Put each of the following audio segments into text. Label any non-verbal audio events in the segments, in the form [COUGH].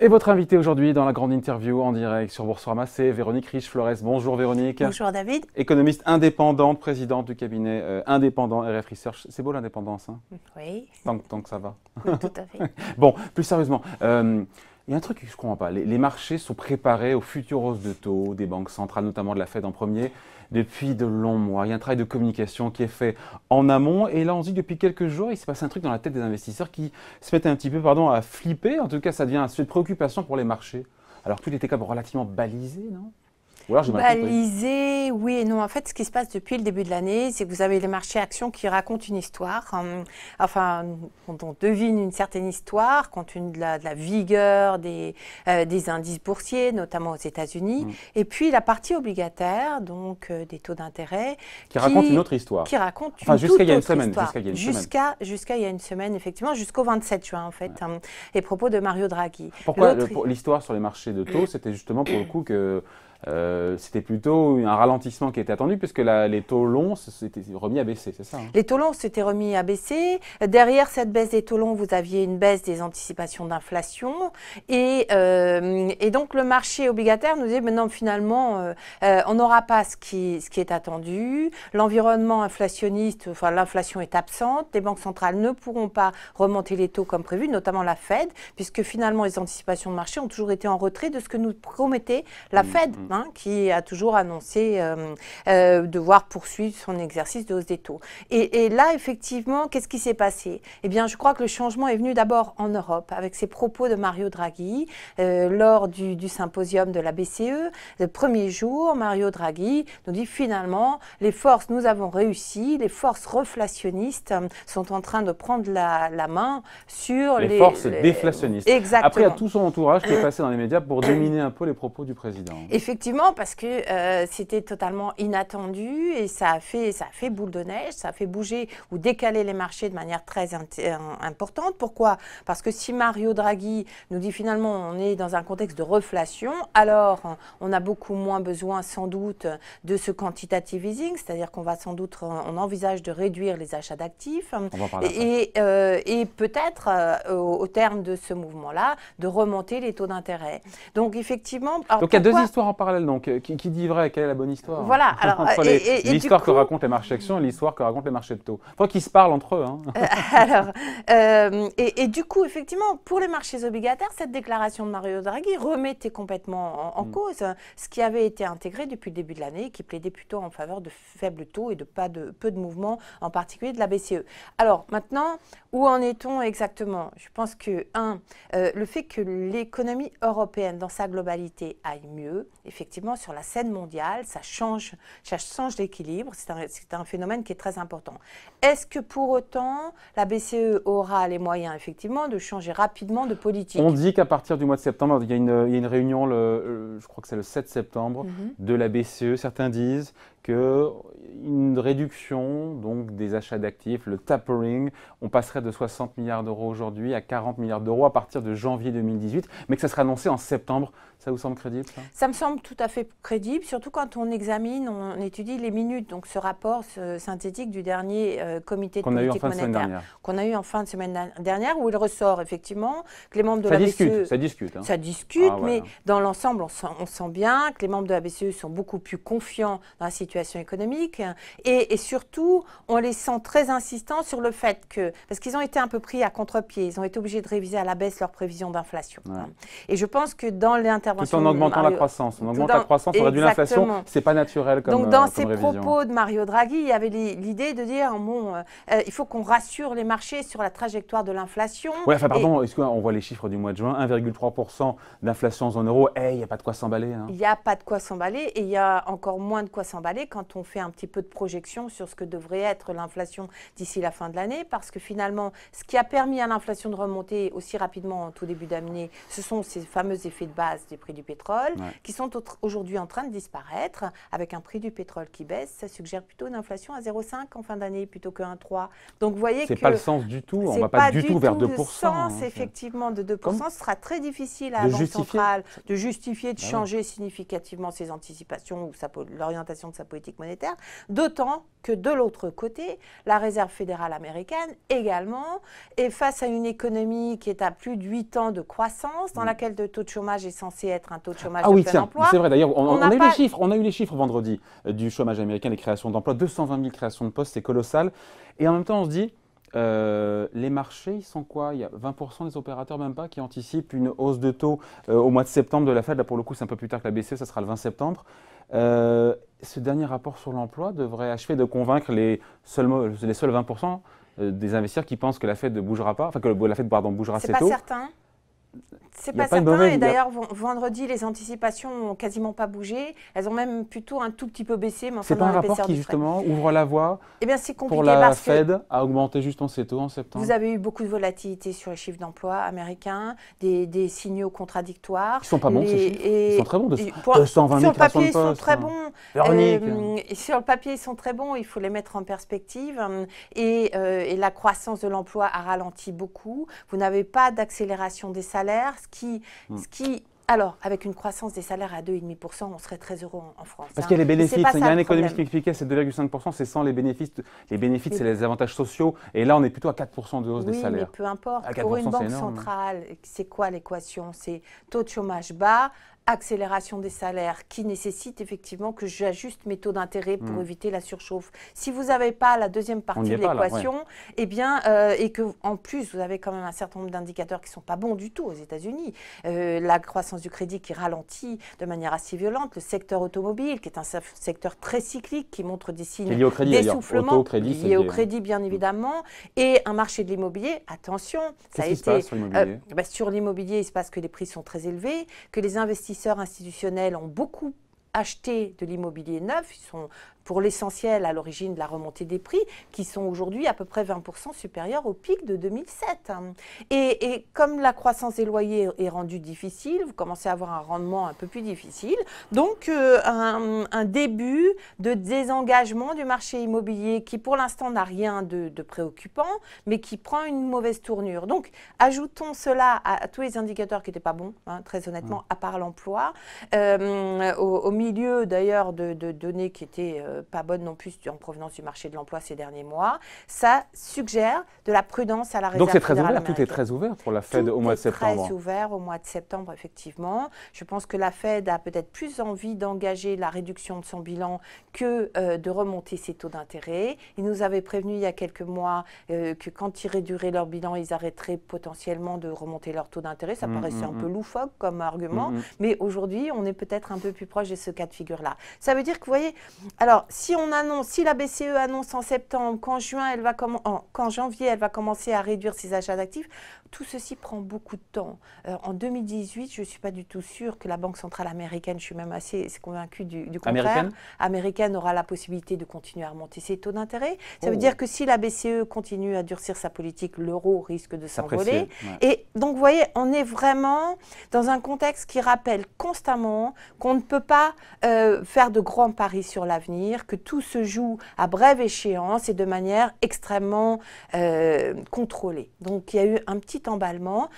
Et votre invité aujourd'hui dans la grande interview en direct sur Boursorama, c'est Véronique Riche-Flores. Bonjour Véronique. Bonjour David. Économiste indépendante, présidente du cabinet euh, indépendant RF Research. C'est beau l'indépendance, hein Oui. Tant, que ça va. tout à fait. [LAUGHS] bon, plus sérieusement, euh, il y a un truc que je ne comprends pas. Les, marchés sont préparés aux futures hausses de taux des banques centrales, notamment de la Fed en premier, depuis de longs mois. Il y a un travail de communication qui est fait en amont. Et là, on se dit depuis quelques jours, il se passe un truc dans la tête des investisseurs qui se mettent un petit peu pardon, à flipper. En tout cas, ça devient un sujet de préoccupation pour les marchés. Alors, tout était même relativement balisé, non ou oui et non. En fait, ce qui se passe depuis le début de l'année, c'est que vous avez les marchés actions qui racontent une histoire, hein. enfin, on, devine une certaine histoire, compte une de la, vigueur des, euh, des indices boursiers, notamment aux États-Unis, mm. et puis la partie obligataire, donc euh, des taux d'intérêt, qui, raconte une autre histoire. Qui raconte enfin, jusqu'à il y a une semaine. Jusqu'à il, il y a une semaine, effectivement, jusqu'au 27 juin, en fait, les hein. propos de Mario Draghi. Pourquoi l'histoire sur les marchés de taux, [CLEARS THROAT] c'était justement pour le coup que euh, c'était plutôt un ralentissement qui était attendu puisque les taux longs s'étaient remis à baisser, c'est ça hein Les taux longs s'étaient remis à baisser. Derrière cette baisse des taux longs, vous aviez une baisse des anticipations d'inflation. Et, euh, et, donc le marché obligataire nous disait, maintenant finalement, euh, euh, on n'aura pas ce qui, ce qui est attendu. L'environnement inflationniste, enfin l'inflation est absente. Les banques centrales ne pourront pas remonter les taux comme prévu, notamment la Fed, puisque finalement les anticipations de marché ont toujours été en retrait de ce que nous promettait la mmh, Fed. Mmh qui a toujours annoncé euh, euh, devoir poursuivre son exercice de hausse des taux. Et, là, effectivement, qu'est-ce qui s'est passé Eh bien, je crois que le changement est venu d'abord en Europe, avec ces propos de Mario Draghi euh, lors du, symposium de la BCE, le premier jour, Mario Draghi nous dit finalement, les forces, nous avons réussi, les forces reflationnistes sont en train de prendre la, main sur les, les forces déflationnistes. Exactement. Après, à tout son entourage qui est passé dans les médias pour [COUGHS] dominer un peu les propos du président. Effectivement effectivement, parce que euh, c'était totalement inattendu et ça a, fait, ça fait boule de neige, ça a fait bouger ou décaler les marchés de manière très euh, importante. Pourquoi Parce que si Mario Draghi nous dit finalement on est dans un contexte de reflation, alors on a beaucoup moins besoin sans doute de ce quantitative easing, c'est-à-dire qu'on va sans doute, euh, on envisage de réduire les achats d'actifs et, et peut-être au, terme de ce mouvement-là, de remonter les taux d'intérêt. Donc effectivement... Donc il y a deux histoires en donc. Euh, qui, dit vrai Quelle est la bonne histoire hein, Voilà. [LAUGHS] alors, euh, l'histoire que racontent les marchés actions et l'histoire que racontent les marchés de taux. faut qu'ils se parlent entre eux. Hein. Euh, [LAUGHS] alors, et, du coup, effectivement, pour les marchés obligataires, cette déclaration de Mario Draghi remettait complètement en, mm. cause ce qui avait été intégré depuis le début de l'année, qui plaidait plutôt en faveur de faibles taux et de pas de peu de mouvements, en particulier de la BCE. Alors maintenant, où en est-on exactement Je pense que un, le fait que l'économie européenne dans sa globalité aille mieux, et effectivement, sur la scène mondiale, ça change, ça change l'équilibre. C'est un, un, phénomène qui est très important. Est-ce que pour autant, la BCE aura les moyens, effectivement, de changer rapidement de politique On dit qu'à partir du mois de septembre, il y a une, il y a une réunion, le, je crois que c'est le 7 septembre, mhm. de la BCE, certains disent qu'une réduction donc, des achats d'actifs, le tapering, on passerait de 60 milliards d'euros aujourd'hui à 40 milliards d'euros à partir de janvier 2018, mais que ça sera annoncé en septembre. Ça vous semble crédible Ça, me semble tout à fait crédible, surtout quand on examine, on étudie les minutes, donc ce rapport synthétique du dernier euh, comité de politique monétaire qu'on a eu en fin de semaine dernière, où il ressort effectivement que les membres de la BCE... Ça discute, ça discute, hein. ah, mais hein. dans l'ensemble, on, on, sent bien que les membres de la BCE sont beaucoup plus confiants dans la situation économique. Et, surtout, on les sent très insistants sur le fait que, parce qu'ils ont été un peu pris à contre-pied, ils ont été obligés de réviser à la baisse leurs prévisions d'inflation. Et je pense que dans l'intervention. Tout en augmentant la croissance. On augmente la croissance, on réduit l'inflation. C'est pas naturel comme Donc, euh, dans ces propos de Mario Draghi, il y avait l'idée de dire bon, euh, euh, il faut qu'on rassure les marchés sur la trajectoire de l'inflation. Oui, enfin, pardon, et... on voit les chiffres du mois de juin 1,3% d'inflation en euros. Eh, il n'y a pas de quoi s'emballer. Hein. Il n'y a pas de quoi s'emballer et il y a encore moins de quoi s'emballer quand on fait un petit peu de projection sur ce que devrait être l'inflation d'ici la fin de l'année, parce que finalement, ce qui a permis à l'inflation de remonter aussi rapidement en tout début d'année, ce sont ces fameux effets de base des prix du pétrole, qui sont aujourd'hui en train de disparaître, avec un prix du pétrole qui baisse, ça suggère plutôt une inflation à 0,5 en fin d'année plutôt que 1,3. Donc vous voyez que... n'est pas le sens du tout, on va pas, du tout vers 2%. Le sens hein, effectivement de 2%, ce sera très difficile à la Banque centrale de justifier, de bah changer significativement ses anticipations ou l'orientation de sa politique monétaire, d'autant que de l'autre côté, la Réserve fédérale américaine également est face à une économie qui est à plus de 8 ans de croissance, dans mm. laquelle le taux de chômage est censé être un taux de chômage ah oui, C'est vrai d'ailleurs, on, a, eu les chiffres, on a eu les chiffres vendredi euh, du chômage américain, les créations d'emplois, 220 000 créations de postes, c'est colossal. Et en même temps, on se dit, euh, les marchés, ils sont quoi Il y a 20% des opérateurs, même pas, qui anticipent une hausse de taux euh, au mois de septembre de la Fed. Là, pour le coup, c'est un peu plus tard que la BCE, ça sera le 20 septembre ce dernier rapport sur l'emploi devrait achever de convaincre les seuls, les seuls 20% euh, des investisseurs qui pensent que la Fed ne bougera pas, enfin que la Fed pardon, bougera assez pas Certain. C'est pas, pas, certain. et d'ailleurs, vendredi, les anticipations ont quasiment pas bougé. Elles ont même plutôt un tout petit peu baissé. Mais c'est pas un rapport qui, justement, ouvre la voie eh bien, compliqué pour la Fed a augmenté juste en taux en septembre. Vous avez eu beaucoup de volatilité sur les chiffres d'emploi américains, des, signaux contradictoires. Ils sont pas bons, ces chiffres. ils sont très bons. De, 220 sur le papier, ils sont très hein. bons. Euh, hein. sur le papier, ils sont très bons. Il faut les mettre en perspective. Et, euh, et la croissance de l'emploi a ralenti beaucoup. Vous n'avez pas d'accélération des salaires ce qui, hmm. ce qui alors, avec une croissance des salaires à 2,5%, on serait très heureux en, France. Parce hein. qu'il y a les bénéfices. Il y a un économiste qui expliquait c'est 2,5%, c'est sans les bénéfices. Les bénéfices, c'est les avantages sociaux. Et là, on est plutôt à 4% de hausse des salaires. Mais peu importe. Pour une banque centrale, c'est quoi l'équation C'est taux de chômage bas, accélération des salaires qui nécessite effectivement que j'ajuste mes taux d'intérêt pour hmm. éviter la surchauffe. Si vous n'avez pas la deuxième partie de l'équation, eh bien, euh, et que en plus vous avez quand même un certain nombre d'indicateurs qui ne sont pas bons du tout aux États-Unis, euh, la croissance du crédit qui ralentit de manière assez violente, le secteur automobile qui est un secteur très cyclique qui montre des signes d'essoufflement lié, au crédit bien hmm. évidemment, et un marché de l'immobilier. Attention, ça a été euh, bah, sur l'immobilier il se passe que les prix sont très élevés, que les investisseurs investisseurs institutionnels ont beaucoup acheté de l'immobilier neuf, ils sont pour l'essentiel à l'origine de la remontée des prix, qui sont aujourd'hui à peu près 20% supérieurs au pic de 2007. Et, comme la croissance des loyers est rendue difficile, vous commencez à avoir un rendement un peu plus difficile, donc euh, un, début de désengagement du marché immobilier qui pour l'instant n'a rien de, préoccupant, mais qui prend une mauvaise tournure. Donc ajoutons cela à, tous les indicateurs qui n'étaient pas bons, hein, très honnêtement, mmh. à part l'emploi, euh, au, milieu d'ailleurs de, données qui étaient... Euh, euh, pas bonne non plus en provenance du marché de l'emploi ces derniers mois. Ça suggère de la prudence à la réserve Donc c'est très ouvert, tout est très ouvert pour la Fed au mois de septembre. Tout est très ouvert au mois de septembre, effectivement. Je pense que la Fed a peut-être plus envie d'engager la réduction de son bilan que euh, de remonter ses taux d'intérêt. Ils nous avaient prévenu il y a quelques mois euh, que quand ils réduiraient leur bilan, ils arrêteraient potentiellement de remonter leur taux d'intérêt. Ça mm, paraissait mm, un mm. peu loufoque comme argument, mais aujourd'hui, on est peut-être un peu plus proche de ce cas de figure-là. Ça veut dire que, vous voyez, alors si on annonce, si la BCE annonce en septembre qu'en elle va janvier, elle va commencer à réduire ses achats d'actifs, tout ceci prend beaucoup de temps. Euh, en 2018, je ne suis pas du tout sûre que la Banque centrale américaine, je suis même assez convaincue du, contraire, américaine. aura la possibilité de continuer à remonter ses taux d'intérêt. Ça veut oh. dire que si la BCE continue à durcir sa politique, l'euro risque de s'envoler. Et donc, vous voyez, on est vraiment dans un contexte qui rappelle constamment qu'on ne peut pas euh, faire de grands paris sur l'avenir que tout se joue à brève échéance et de manière extrêmement euh, contrôlée. Donc il y a eu un petit emballement.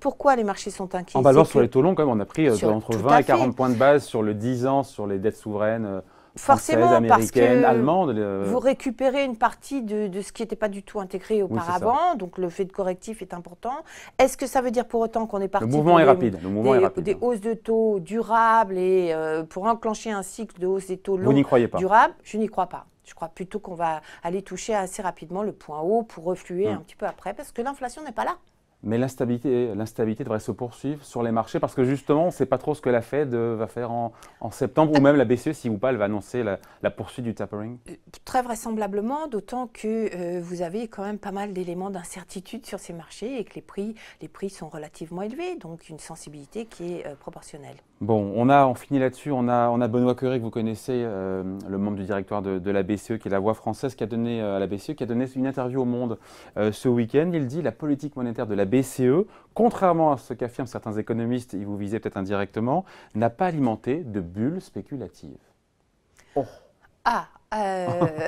pourquoi les marchés sont inquiets Emballement sur les taux longs, quand même, on a pris euh, entre 20 et 40 points de base sur le 10 ans, sur les dettes souveraines. Euh, Forcément, parce que Vous récupérez une partie de, de ce qui n'était pas du tout intégré auparavant, donc le fait de correctif est important. Est-ce que ça veut dire pour autant qu'on est parti le mouvement, est, des, rapide. des, hausses de taux durables et euh, pour enclencher un cycle de hausses de taux longs durable Je n'y crois pas. Je crois plutôt qu'on va aller toucher assez rapidement le point haut pour refluer hmm. un petit peu après, parce que l'inflation n'est pas là. Mais l'instabilité, devrait se poursuivre sur les marchés parce que justement, on ne sait pas trop ce que la Fed euh, va faire en, septembre ou même la BCE, si ou pas, elle va annoncer la, poursuite du tapering. Euh, très vraisemblablement, d'autant que euh, vous avez quand même pas mal d'éléments d'incertitude sur ces marchés et que les prix, les prix sont relativement élevés, donc une sensibilité qui est proportionnelle. Bon, on a, on finit là-dessus, on a, Benoît Curé que vous connaissez, euh, le membre du directoire de, la BCE, qui est la voix française, qui a donné euh, à la BCE, qui a donné une interview au Monde euh, ce week-end. Il dit la politique monétaire de la BCE, contrairement à ce qu'affirment certains économistes, il vous visaient peut-être indirectement, n'a pas alimenté de bulles spéculatives. Oh. Ah, euh,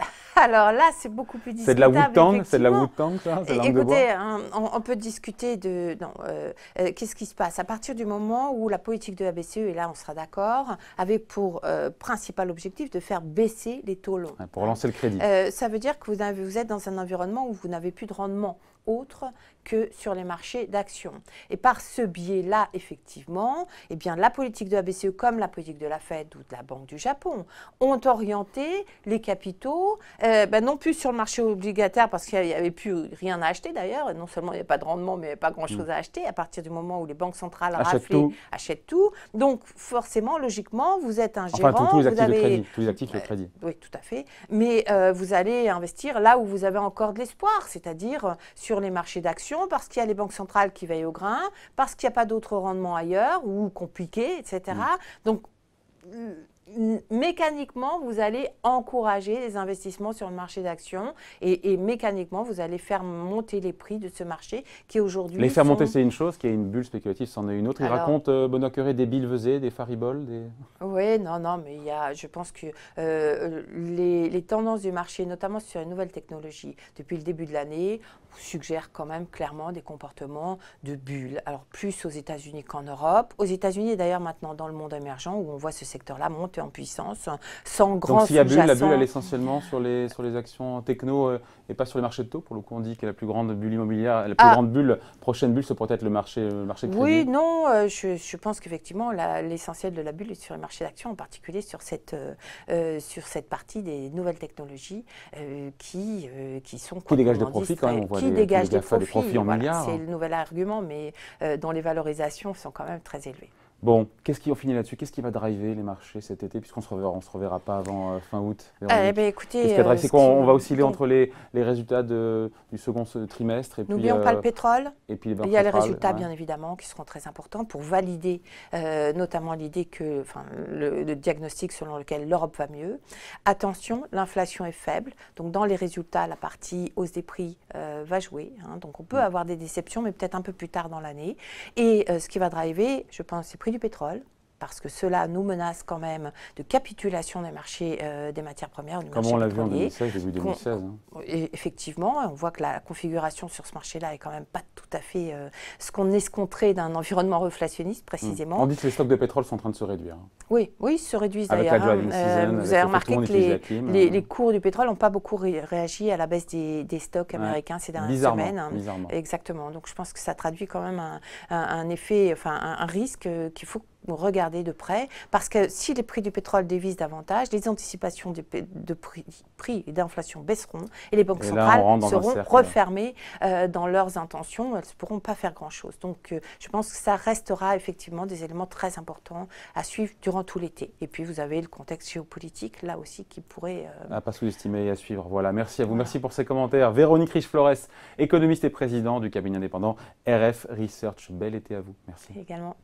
[LAUGHS] alors là, c'est beaucoup plus discutable. C'est de la Wu-Tang, ça la Écoutez, hein, on, on, peut discuter de euh, euh, qu'est-ce qui se passe à partir du moment où la politique de la BCE, et là on sera d'accord, avait pour principal objectif de faire baisser les taux longs. Pour relancer le crédit. ça veut dire que vous, avez, vous êtes dans un environnement où vous n'avez plus de rendement autre que sur les marchés d'actions. Et par ce biais-là, effectivement, eh bien, la politique de la BCE comme la politique de la Fed ou de la Banque du Japon ont orienté les capitaux, euh, ben, non plus sur le marché obligataire parce qu'il n'y avait plus rien à acheter d'ailleurs, non seulement il n'y avait pas de rendement, mais il n'y avait pas grand-chose mm. à acheter à partir du moment où les banques centrales Achète achètent tout. Donc forcément, logiquement, vous êtes un gérant, enfin, tous, les vous avez, crédit, tous actifs crédit. oui, tout à fait. Mais euh, vous allez investir là où vous avez encore de l'espoir, c'est-à-dire sur les marchés d'actions parce qu'il y a les banques centrales qui veillent au grain, parce qu'il n'y a pas d'autres rendements ailleurs ou compliqués, etc. Mm. Donc mécaniquement, vous allez encourager les investissements sur le marché d'actions et, mécaniquement, vous allez faire monter les prix de ce marché qui aujourd'hui. Les faire monter, c'est une chose, qui y une bulle spéculative, c'en est une autre. Il raconte, euh, des des bilvesés, des fariboles des... Oui, non, non, mais il y a, je pense que euh, les, les, tendances du marché, notamment sur les nouvelles technologies, depuis le début de l'année, suggèrent quand même clairement des comportements de bulles. Alors, plus aux États-Unis qu'en Europe. Aux États-Unis, d'ailleurs, maintenant, dans le monde émergent, où on voit ce secteur-là monter en puissance sans grand Donc, s'il y a bulle, la bulle, elle est essentiellement sur les, sur les actions techno euh, et pas sur les marchés de taux. Pour le coup, on dit que la plus grande bulle immobilière, la plus ah. grande bulle, prochaine bulle, ce pourrait être le marché, marché de crédit. Oui, non, euh, je, je, pense qu'effectivement, l'essentiel de la bulle est sur les marchés d'actions, en particulier sur cette, euh, sur cette partie des nouvelles technologies qui, qui sont. Qui dégagent des profits quand même, on voit qui dégagent des, profits, en milliards. C'est le nouvel argument, mais dont les valorisations sont quand même très élevées. Bon, qu'est-ce qui, on finit là-dessus, qu'est-ce qui va driver les marchés cet été, puisqu'on se on se reverra pas avant euh, fin août eh bien, écoutez, euh, C'est On va osciller entre les, résultats du second trimestre et puis. N'oublions pas le euh, pétrole. Et puis Il y a les résultats, hein. bien évidemment, qui seront très importants pour valider notamment l'idée que, enfin, le, diagnostic selon lequel l'Europe va mieux. Attention, l'inflation est faible, donc dans les résultats, la partie hausse des prix va jouer. Hein. donc on peut mm. avoir des déceptions, mais peut-être un peu plus tard dans l'année. Et ce qui va driver, je pense, c'est du pétrole, parce que cela nous menace quand même de capitulation des marchés euh, des matières premières. Comme on l'a vu en 2016, début 2016. Hein effectivement, on voit que la configuration sur ce marché-là est quand même pas tout à fait euh, ce qu'on escompterait d'un environnement reflationniste hmm. précisément. On dit que les stocks de pétrole sont en train de se réduire. Oui, oui, se réduisent d'ailleurs. Hein. Euh, vous avez remarqué que hein. les, cours du pétrole n'ont pas beaucoup réagi à la baisse des, stocks américains ces dernières semaines. Exactement. Donc je pense que ça traduit quand même un, effet, enfin un risque qu'il faut regarder de près, parce que si les prix du pétrole dévisent davantage, les anticipations de, prix, et d'inflation baisseront et les banques centrales seront refermées euh, dans leurs intentions. Elles ne pourront pas faire grand-chose. Donc euh, je pense que ça restera effectivement des éléments très importants à suivre durant tout l'été. Et puis vous avez le contexte géopolitique là aussi qui pourrait... Euh, ah, pas sous-estimer à suivre. Voilà, merci à vous. Merci pour ces commentaires. Véronique Riche-Flores, économiste et président du cabinet indépendant RF Research. Bel été à vous. Merci. également.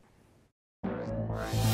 Right.